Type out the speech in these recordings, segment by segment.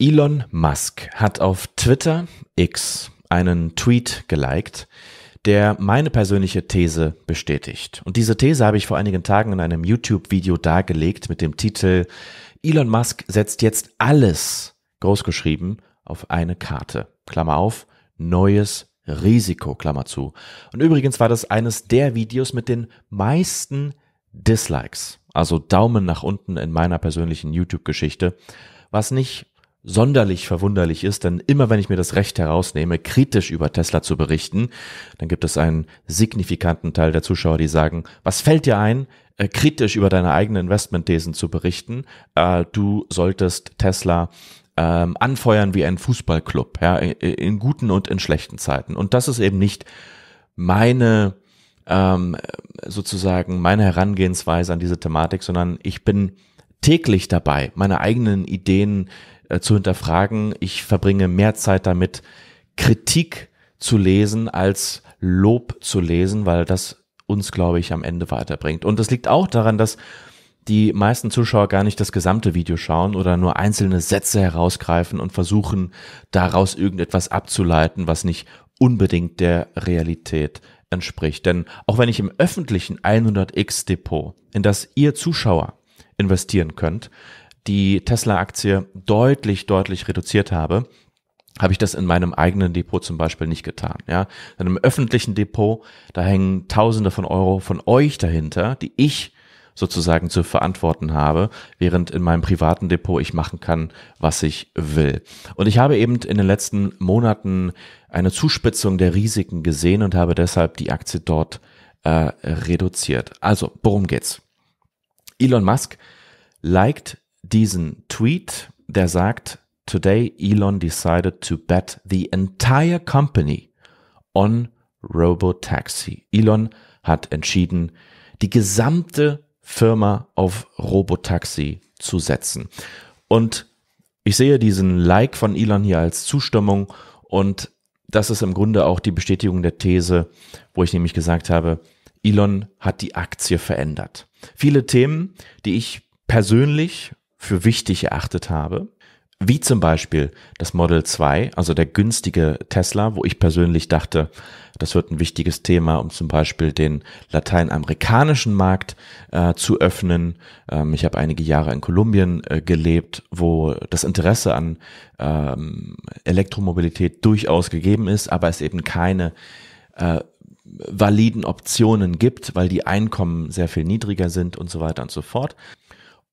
Elon Musk hat auf Twitter X einen Tweet geliked, der meine persönliche These bestätigt. Und diese These habe ich vor einigen Tagen in einem YouTube-Video dargelegt mit dem Titel Elon Musk setzt jetzt alles großgeschrieben auf eine Karte. Klammer auf, neues Risiko, Klammer zu. Und übrigens war das eines der Videos mit den meisten Dislikes, also Daumen nach unten in meiner persönlichen YouTube-Geschichte, was nicht sonderlich verwunderlich ist, denn immer wenn ich mir das Recht herausnehme, kritisch über Tesla zu berichten, dann gibt es einen signifikanten Teil der Zuschauer, die sagen, was fällt dir ein, äh, kritisch über deine eigenen Investmentthesen zu berichten? Äh, du solltest Tesla ähm, anfeuern wie ein Fußballclub, ja, in, in guten und in schlechten Zeiten. Und das ist eben nicht meine ähm, sozusagen meine Herangehensweise an diese Thematik, sondern ich bin täglich dabei, meine eigenen Ideen äh, zu hinterfragen. Ich verbringe mehr Zeit damit, Kritik zu lesen, als Lob zu lesen, weil das uns, glaube ich, am Ende weiterbringt. Und das liegt auch daran, dass die meisten Zuschauer gar nicht das gesamte Video schauen oder nur einzelne Sätze herausgreifen und versuchen daraus irgendetwas abzuleiten, was nicht unbedingt der Realität entspricht. Denn auch wenn ich im öffentlichen 100x Depot, in das ihr Zuschauer investieren könnt, die Tesla-Aktie deutlich, deutlich reduziert habe, habe ich das in meinem eigenen Depot zum Beispiel nicht getan. Ja, in einem öffentlichen Depot, da hängen Tausende von Euro von euch dahinter, die ich sozusagen zu verantworten habe, während in meinem privaten Depot ich machen kann, was ich will. Und ich habe eben in den letzten Monaten eine Zuspitzung der Risiken gesehen und habe deshalb die Aktie dort äh, reduziert. Also, worum geht's? Elon Musk liked diesen Tweet, der sagt, Today Elon decided to bet the entire company on Robotaxi. Elon hat entschieden, die gesamte Firma auf Robotaxi zu setzen. Und ich sehe diesen Like von Elon hier als Zustimmung und das ist im Grunde auch die Bestätigung der These, wo ich nämlich gesagt habe, Elon hat die Aktie verändert. Viele Themen, die ich persönlich für wichtig erachtet habe, wie zum Beispiel das Model 2, also der günstige Tesla, wo ich persönlich dachte, das wird ein wichtiges Thema, um zum Beispiel den lateinamerikanischen Markt äh, zu öffnen. Ähm, ich habe einige Jahre in Kolumbien äh, gelebt, wo das Interesse an ähm, Elektromobilität durchaus gegeben ist, aber es eben keine äh, validen Optionen gibt, weil die Einkommen sehr viel niedriger sind und so weiter und so fort.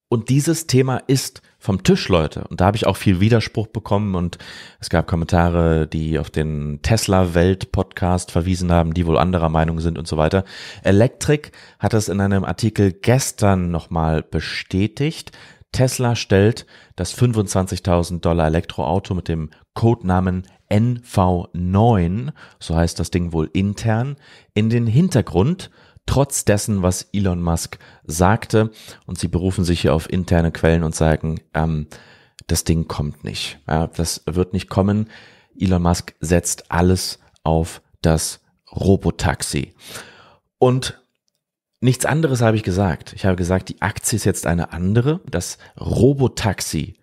Und dieses Thema ist vom Tisch, Leute. Und da habe ich auch viel Widerspruch bekommen und es gab Kommentare, die auf den Tesla-Welt-Podcast verwiesen haben, die wohl anderer Meinung sind und so weiter. Electric hat es in einem Artikel gestern nochmal bestätigt. Tesla stellt das 25.000 Dollar Elektroauto mit dem Codenamen NV9, so heißt das Ding wohl intern, in den Hintergrund – trotz dessen, was Elon Musk sagte. Und sie berufen sich hier auf interne Quellen und sagen, ähm, das Ding kommt nicht. Ja, das wird nicht kommen. Elon Musk setzt alles auf das Robotaxi. Und nichts anderes habe ich gesagt. Ich habe gesagt, die Aktie ist jetzt eine andere. Das Robotaxi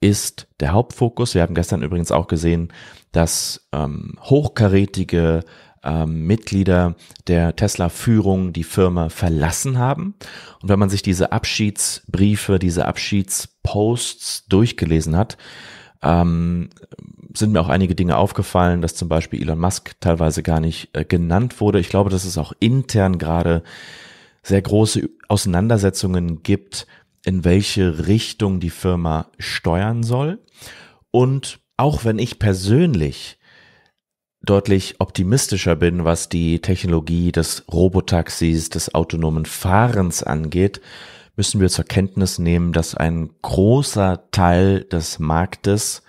ist der Hauptfokus. Wir haben gestern übrigens auch gesehen, dass ähm, hochkarätige ähm, Mitglieder der Tesla-Führung die Firma verlassen haben. Und wenn man sich diese Abschiedsbriefe, diese Abschiedsposts durchgelesen hat, ähm, sind mir auch einige Dinge aufgefallen, dass zum Beispiel Elon Musk teilweise gar nicht äh, genannt wurde. Ich glaube, dass es auch intern gerade sehr große Auseinandersetzungen gibt, in welche Richtung die Firma steuern soll. Und auch wenn ich persönlich deutlich optimistischer bin, was die Technologie des Robotaxis, des autonomen Fahrens angeht, müssen wir zur Kenntnis nehmen, dass ein großer Teil des Marktes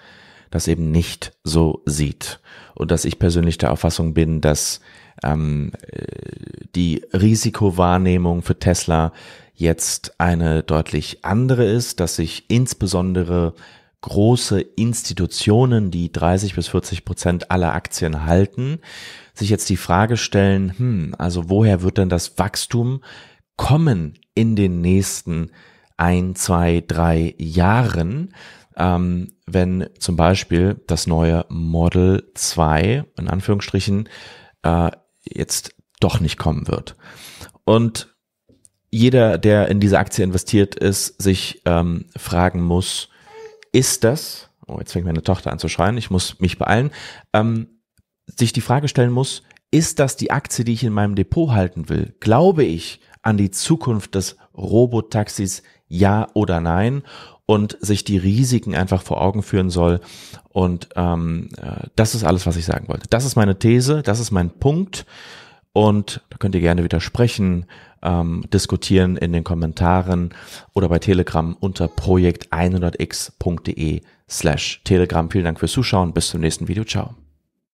das eben nicht so sieht. Und dass ich persönlich der Auffassung bin, dass ähm, äh, die Risikowahrnehmung für Tesla jetzt eine deutlich andere ist, dass sich insbesondere große Institutionen, die 30 bis 40 Prozent aller Aktien halten, sich jetzt die Frage stellen, hm, also woher wird denn das Wachstum kommen in den nächsten ein, zwei, drei Jahren, ähm, wenn zum Beispiel das neue Model 2 in Anführungsstrichen äh, jetzt doch nicht kommen wird. Und jeder, der in diese Aktie investiert ist, sich ähm, fragen muss, ist das, oh, jetzt fängt meine Tochter an zu schreien, ich muss mich beeilen, ähm, sich die Frage stellen muss, ist das die Aktie, die ich in meinem Depot halten will? Glaube ich an die Zukunft des Robotaxis, ja oder nein? Und sich die Risiken einfach vor Augen führen soll. Und ähm, äh, das ist alles, was ich sagen wollte. Das ist meine These, das ist mein Punkt. Und da könnt ihr gerne widersprechen, ähm, diskutieren in den Kommentaren oder bei Telegram unter projekt100x.de slash Telegram. Vielen Dank fürs Zuschauen. Bis zum nächsten Video. Ciao.